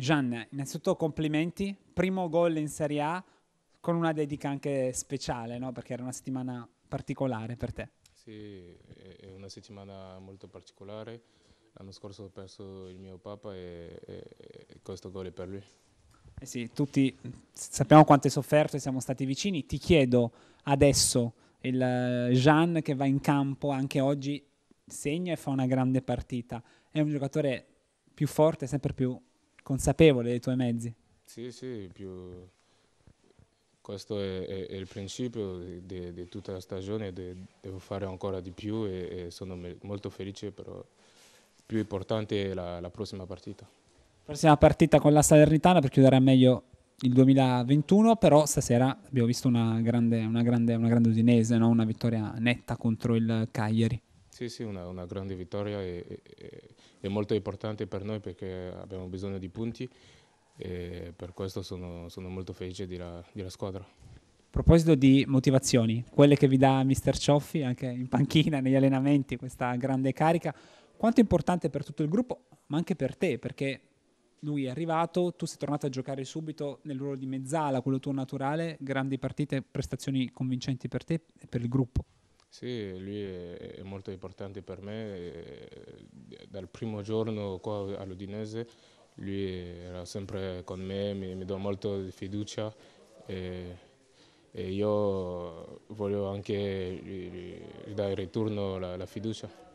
Gian, innanzitutto complimenti, primo gol in Serie A con una dedica anche speciale, no? perché era una settimana particolare per te. Sì, è una settimana molto particolare. L'anno scorso ho perso il mio papà e, e, e questo gol è per lui. Eh sì, tutti sappiamo quanto hai sofferto e siamo stati vicini. Ti chiedo adesso, il eh, Jean che va in campo anche oggi segna e fa una grande partita. È un giocatore più forte, sempre più consapevole dei tuoi mezzi. Sì, sì, più... questo è, è, è il principio di, tutta la stagione, de, devo fare ancora di più e, e sono me- molto felice, però più importante è la, la prossima partita. Prossima partita con la Salernitana per chiudere meglio il 2021, però stasera abbiamo visto una grande, una grande, una grande Udinese, no? una vittoria netta contro il Cagliari. Sì, sì, una, una grande vittoria e, e, e, molto importante per noi perché abbiamo bisogno di punti e per questo sono, sono molto felice della, della squadra. A proposito di motivazioni, quelle che vi dà Mister Cioffi anche in panchina, negli allenamenti, questa grande carica, quanto è importante per tutto il gruppo, ma anche per te, perché lui è arrivato, tu sei tornato a giocare subito nel ruolo di mezzala, quello tuo naturale, grandi partite, prestazioni convincenti per te e per il gruppo. Sì, lui è, molto importante per me, eh, dal primo giorno qua all'Udinese lui era sempre con me, mi, mi dà molto fiducia e, e, io voglio anche eh, dare ritorno la, la fiducia.